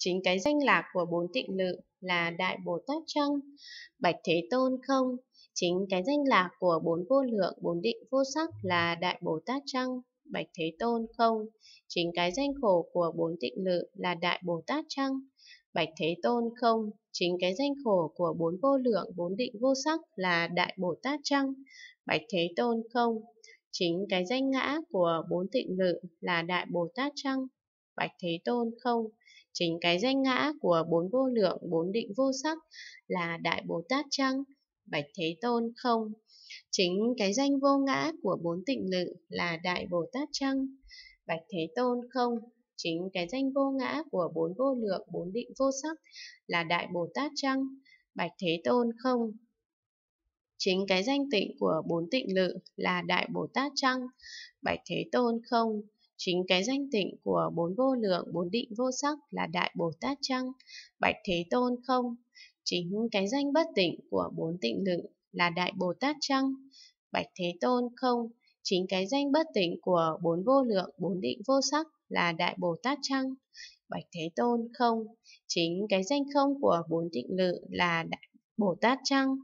Chính cái danh lạc của bốn tịnh lự là Đại Bồ Tát chăng Bạch Thế Tôn không. Chính cái danh lạc của bốn vô lượng, bốn định vô sắc là Đại Bồ Tát chăng Bạch Thế Tôn không. Chính cái danh khổ của bốn tịnh lự là Đại Bồ Tát chăng Bạch Thế Tôn không. Chính cái danh khổ của bốn vô lượng, bốn định vô sắc là Đại Bồ Tát chăng Bạch Thế Tôn không. Chính cái danh ngã của bốn tịnh lự là Đại Bồ Tát chăng Bạch Thế Tôn không. Chính cái danh ngã của bốn vô lượng, bốn định vô sắc là Đại Bồ Tát chăng? Bạch Thế Tôn không. Chính cái danh vô ngã của bốn tịnh lự là Đại Bồ Tát chăng? Bạch Thế Tôn không. Chính cái danh vô ngã của bốn vô lượng, bốn định vô sắc là Đại Bồ Tát chăng? Bạch Thế Tôn không. Chính cái danh tịnh của bốn tịnh lự là Đại Bồ Tát chăng? Bạch Thế Tôn không. Chính cái danh tịnh của bốn vô lượng, bốn định vô sắc là Đại Bồ Tát chăng Bạch Thế Tôn không? Chính cái danh bất tịnh của bốn tịnh lự là Đại Bồ Tát chăng Bạch Thế Tôn không? Chính cái danh bất tịnh của bốn vô lượng, bốn định vô sắc là Đại Bồ Tát chăng Bạch Thế Tôn không? Chính cái danh không của bốn tịnh lự là Đại Bồ Tát chăng